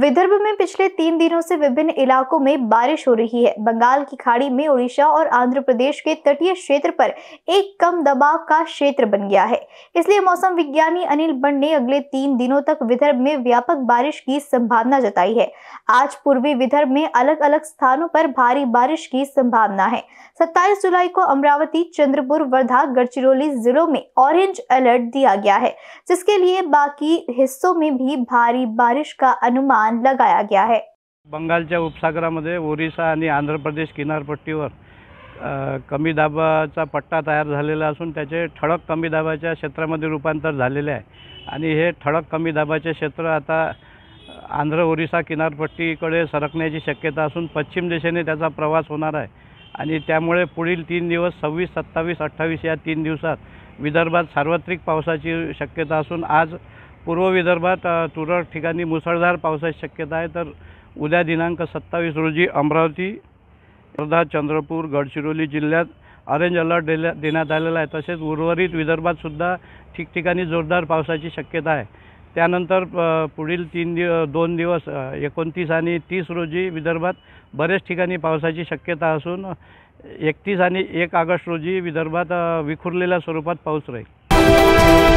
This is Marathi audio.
विदर्भ में पिछले तीन दिनों से विभिन्न इलाकों में बारिश हो रही है बंगाल की खाड़ी में उड़ीसा और आंध्र प्रदेश के तटीय क्षेत्र पर एक कम दबाव का क्षेत्र बन गया है इसलिए मौसम विज्ञानी अनिल बंड ने अगले तीन दिनों तक विदर्भ में व्यापक बारिश की संभावना जताई है आज पूर्वी विदर्भ में अलग अलग स्थानों पर भारी बारिश की संभावना है सत्ताईस जुलाई को अमरावती चंद्रपुर वर्धा गढ़चिरौली जिलों में ऑरेंज अलर्ट दिया गया है जिसके लिए बाकी हिस्सों में भी भारी बारिश का अनुमान अनुमान लगाया गया है बंगालच्या उपसागरामध्ये ओरिसा आणि आंध्र प्रदेश किनारपट्टीवर कमी दाबाचा पट्टा तयार झालेला असून त्याचे ठळक कमी दाबाच्या क्षेत्रामध्ये रूपांतर झालेले आहे आणि हे ठळक कमी दाबाचे क्षेत्र आता आंध्र ओरिसा किनारपट्टीकडे सरकण्याची शक्यता असून पश्चिम दिशेने त्याचा प्रवास होणार आहे आणि त्यामुळे पुढील तीन दिवस सव्वीस सत्तावीस अठ्ठावीस या तीन दिवसात विदर्भात सार्वत्रिक पावसाची शक्यता असून आज पूर्व विदर्भात तुरळक ठिकाणी मुसळधार पावसाची शक्यता आहे तर उद्या दिनांक सत्तावीस रोजी अमरावती वर्धा चंद्रपूर गडचिरोली जिल्ह्यात ऑरेंज अलर्ट दिल्या देण्यात आलेला आहे तसेच उर्वरित विदर्भातसुद्धा ठिकठिकाणी जोरदार पावसाची शक्यता आहे त्यानंतर पुढील तीन दिव दोन दिवस एकोणतीस आणि तीस रोजी विदर्भात बरेच ठिकाणी पावसाची शक्यता असून एकतीस आणि एक ऑगस्ट रोजी विदर्भात विखुरलेल्या स्वरूपात पाऊस राहील